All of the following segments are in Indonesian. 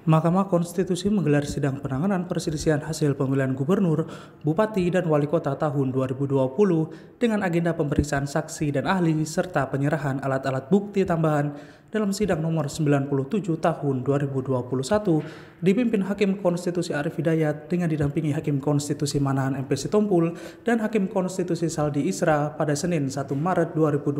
Mahkamah Konstitusi menggelar sidang penanganan perselisihan hasil pemilihan gubernur, bupati, dan wali kota tahun 2020 dengan agenda pemeriksaan saksi dan ahli serta penyerahan alat-alat bukti tambahan dalam sidang nomor 97 tahun 2021 dipimpin Hakim Konstitusi Arif Hidayat dengan didampingi Hakim Konstitusi Manahan MP Sitompul dan Hakim Konstitusi Saldi Isra pada Senin 1 Maret 2021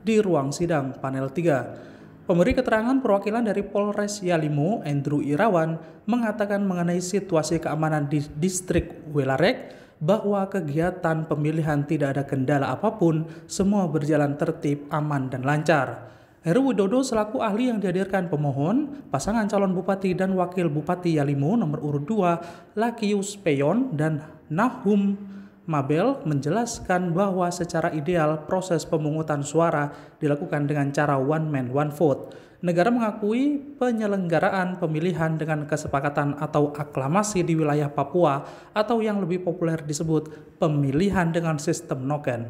di ruang sidang panel 3. Pemberi keterangan perwakilan dari Polres Yalimo, Andrew Irawan, mengatakan mengenai situasi keamanan di distrik Welarek bahwa kegiatan pemilihan tidak ada kendala apapun, semua berjalan tertib, aman, dan lancar. Heru Widodo selaku ahli yang dihadirkan pemohon, pasangan calon bupati dan wakil bupati Yalimo nomor urut 2, Lakius Peyon dan Nahum Mabel menjelaskan bahwa secara ideal proses pemungutan suara dilakukan dengan cara one man one vote. Negara mengakui penyelenggaraan pemilihan dengan kesepakatan atau aklamasi di wilayah Papua atau yang lebih populer disebut pemilihan dengan sistem noken.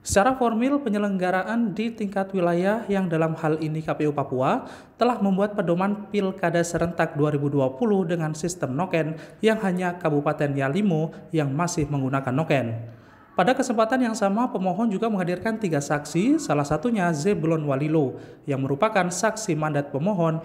Secara formil penyelenggaraan di tingkat wilayah yang dalam hal ini KPU Papua telah membuat pedoman Pilkada Serentak 2020 dengan sistem noken yang hanya Kabupaten Yalimo yang masih menggunakan noken. Pada kesempatan yang sama, pemohon juga menghadirkan tiga saksi, salah satunya Zeblon Walilo, yang merupakan saksi mandat pemohon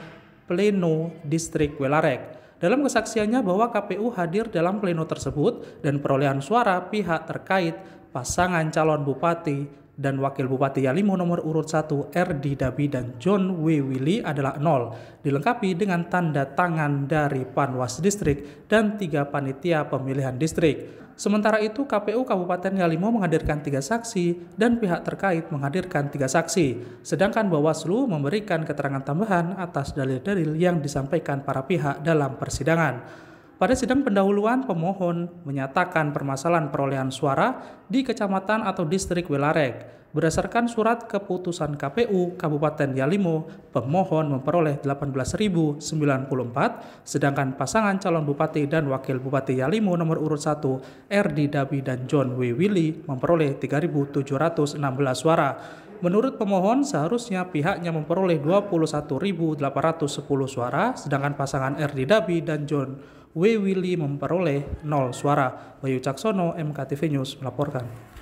Pleno Distrik Welarek. Dalam kesaksiannya bahwa KPU hadir dalam pleno tersebut dan perolehan suara pihak terkait pasangan calon bupati dan Wakil Bupati Yalimo nomor urut 1 RD Dabi dan John W. Willy adalah 0, dilengkapi dengan tanda tangan dari Panwas Distrik dan tiga panitia pemilihan distrik. Sementara itu, KPU Kabupaten Yalimo menghadirkan tiga saksi dan pihak terkait menghadirkan tiga saksi, sedangkan Bawaslu memberikan keterangan tambahan atas dalil-dalil yang disampaikan para pihak dalam persidangan. Pada sidang pendahuluan, pemohon menyatakan permasalahan perolehan suara di kecamatan atau distrik Welarek. Berdasarkan surat keputusan KPU Kabupaten Yalimo, pemohon memperoleh 18.094, sedangkan pasangan calon bupati dan wakil bupati Yalimo nomor urut 1, Erdi Dabi dan John W. Willy memperoleh 3.716 suara. Menurut pemohon, seharusnya pihaknya memperoleh 21.810 suara, sedangkan pasangan Erdi Dabi dan John W. Willy memperoleh 0 suara. Bayu Caksono, MKTV News melaporkan.